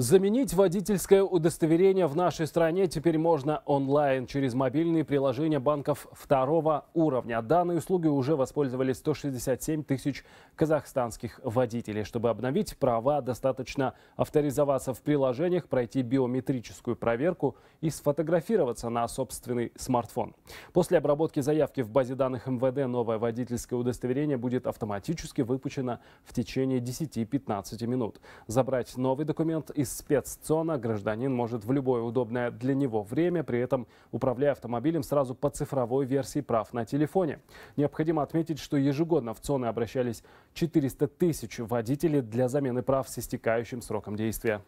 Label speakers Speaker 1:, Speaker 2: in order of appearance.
Speaker 1: Заменить водительское удостоверение в нашей стране теперь можно онлайн через мобильные приложения банков второго уровня. Данной услуги уже воспользовались 167 тысяч казахстанских водителей. Чтобы обновить права, достаточно авторизоваться в приложениях, пройти биометрическую проверку и сфотографироваться на собственный смартфон. После обработки заявки в базе данных МВД новое водительское удостоверение будет автоматически выпущено в течение 10-15 минут. Забрать новый документ из из спецзона гражданин может в любое удобное для него время, при этом управляя автомобилем сразу по цифровой версии прав на телефоне. Необходимо отметить, что ежегодно в ЦОНы обращались 400 тысяч водителей для замены прав с истекающим сроком действия.